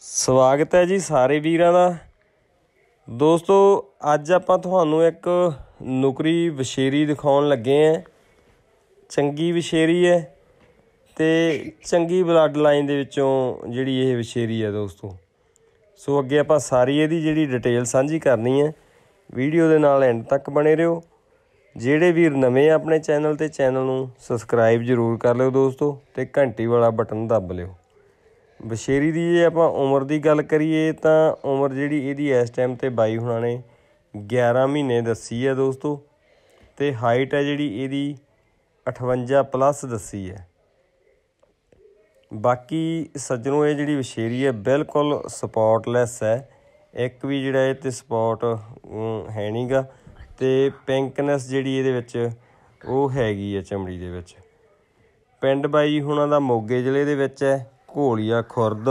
ਸਵਾਗਤ ਹੈ ਜੀ ਸਾਰੇ ਵੀਰਾਂ ਦਾ ਦੋਸਤੋ ਅੱਜ ਆਪਾਂ ਤੁਹਾਨੂੰ ਇੱਕ ਨੁਕਰੀ ਵਿਸ਼ੇਰੀ ਦਿਖਾਉਣ ਲੱਗੇ ਆਂ ਚੰਗੀ ਵਿਸ਼ੇਰੀ ਹੈ ਤੇ ਚੰਗੀ ਬਲੱਡ ਲਾਈਨ ਦੇ ਵਿੱਚੋਂ ਜਿਹੜੀ ਇਹ ਵਿਸ਼ੇਰੀ ਹੈ ਦੋਸਤੋ ਸੋ ਅੱਗੇ ਆਪਾਂ ਸਾਰੀ ਇਹਦੀ ਜਿਹੜੀ ਡਿਟੇਲ ਸਾਂਝੀ ਕਰਨੀ ਹੈ ਵੀਡੀਓ ਦੇ ਨਾਲ ਐਂਡ ਤੱਕ ਬਣੇ ਰਹੋ ਜਿਹੜੇ ਵੀਰ ਨਵੇਂ ਆਪਣੇ ਚੈਨਲ ਤੇ ਚੈਨਲ ਨੂੰ ਸਬਸਕ੍ਰਾਈਬ ਜਰੂਰ ਕਰ ਲਿਓ ਦੋਸਤੋ ਤੇ ਘੰਟੀ ਵਾਲਾ ਬਟਨ ਦੱਬ ਲਿਓ ਬਸ਼ੇਰੀ ਦੀ ਜੇ ਆਪਾਂ ਉਮਰ ਦੀ ਗੱਲ ਕਰੀਏ ਤਾਂ ਉਮਰ ਜਿਹੜੀ ਇਹਦੀ ਇਸ ਟਾਈਮ ਤੇ ਬਾਈ ਹੁਣਾਂ ਨੇ 11 ਮਹੀਨੇ ਦੱਸੀ ਹੈ ਦੋਸਤੋ ਤੇ ਹਾਈਟ ਹੈ ਜਿਹੜੀ ਇਹਦੀ 58 ਪਲੱਸ ਦੱਸੀ ਹੈ ਬਾਕੀ ਸੱਜਣੋ ਇਹ ਜਿਹੜੀ ਬਸ਼ੇਰੀ ਹੈ ਬਿਲਕੁਲ ਸਪੌਟਲੈਸ ਹੈ ਇੱਕ ਵੀ ਜਿਹੜਾ ਇਹ ਤੇ ਸਪੌਟ ਹੈ ਨਹੀਂਗਾ ਤੇ ਪਿੰਕਨੈਸ ਜਿਹੜੀ ਇਹਦੇ ਵਿੱਚ ਉਹ ਹੈਗੀ ਹੈ ਚਮੜੀ ਦੇ ਵਿੱਚ ਪਿੰਡ ਬਾਈ ਹੁਣਾਂ ਦਾ ਮੋਗੇ ਜ਼ਿਲ੍ਹੇ ਦੇ ਵਿੱਚ ਹੈ ਘੋਲੀਆ ਖੁਰਦ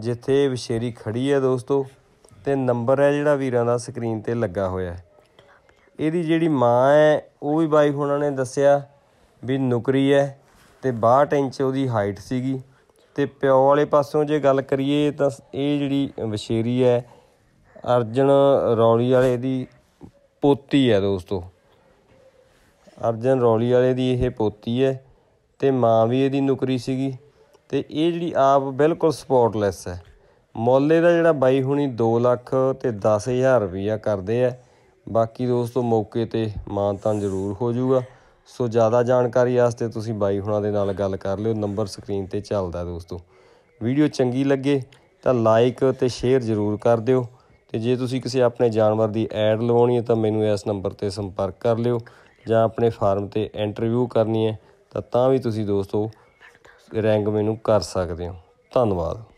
ਜਿੱਥੇ ਵਿਸ਼ੇਰੀ ਖੜੀ ਹੈ ਦੋਸਤੋ ਤੇ ਨੰਬਰ ਹੈ ਜਿਹੜਾ ਵੀਰਾਂ ਦਾ ਸਕਰੀਨ ਤੇ ਲੱਗਾ ਹੋਇਆ ਹੈ ਇਹਦੀ ਜਿਹੜੀ ਮਾਂ ਹੈ ਉਹ ਵੀ ਬਾਈ ਹੁਣਾਂ ਨੇ ਦੱਸਿਆ ਵੀ ਨੁਕਰੀ ਹੈ ਤੇ 62 ਇੰਚ ਉਹਦੀ ਹਾਈਟ ਸੀਗੀ ਤੇ ਪਿਓ ਵਾਲੇ ਪਾਸੋਂ ਜੇ ਗੱਲ ਕਰੀਏ ਤਾਂ ਇਹ ਜਿਹੜੀ ਵਿਸ਼ੇਰੀ ਹੈ ਅਰਜਨ ਰੌਲੀ ਵਾਲੇ ਦੀ ਪੋਤੀ ਹੈ ਦੋਸਤੋ ਅਰਜਨ ਰੌਲੀ ਵਾਲੇ ਦੀ ਇਹ ਪੋਤੀ ਹੈ ਤੇ ਮਾਂ ਵੀ ਇਹਦੀ ਨੁਕਰੀ ਸੀਗੀ ਤੇ ਇਹ ਜਿਹੜੀ ਆਪ ਬਿਲਕੁਲ ਸਪੋਰਟਲੈਸ ਹੈ ਮੋਲੇ ਦਾ ਜਿਹੜਾ ਬਾਈ ਹੁਣੀ 2 ਲੱਖ ਤੇ 10000 ਰੁਪਇਆ ਕਰਦੇ ਆ ਬਾਕੀ ਦੋਸਤੋ ਮੌਕੇ ਤੇ ਤਾਂ ਜ਼ਰੂਰ ਹੋ ਜਾਊਗਾ ਸੋ ਜ਼ਿਆਦਾ ਜਾਣਕਾਰੀ ਵਾਸਤੇ ਤੁਸੀਂ ਬਾਈ ਹੁਣਾਂ ਦੇ ਨਾਲ ਗੱਲ ਕਰ ਲਿਓ ਨੰਬਰ ਸਕਰੀਨ ਤੇ ਚੱਲਦਾ ਦੋਸਤੋ ਵੀਡੀਓ ਚੰਗੀ ਲੱਗੇ ਤਾਂ ਲਾਈਕ ਤੇ ਸ਼ੇਅਰ ਜ਼ਰੂਰ ਕਰ ਦਿਓ ਤੇ ਜੇ ਤੁਸੀਂ ਕਿਸੇ ਆਪਣੇ ਜਾਨਵਰ ਦੀ ਐਡ ਲਵਾਉਣੀ ਹੈ ਤਾਂ ਮੈਨੂੰ ਇਸ ਨੰਬਰ ਤੇ ਸੰਪਰਕ ਕਰ ਲਿਓ ਜਾਂ ਆਪਣੇ ਫਾਰਮ ਤੇ ਇੰਟਰਵਿਊ ਕਰਨੀ ਹੈ ਤਾਂ ਤਾਂ ਵੀ ਤੁਸੀਂ ਦੋਸਤੋ ਰੈਂਕ ਮੈਨੂੰ ਕਰ ਸਕਦੇ ਹੋ ਧੰਨਵਾਦ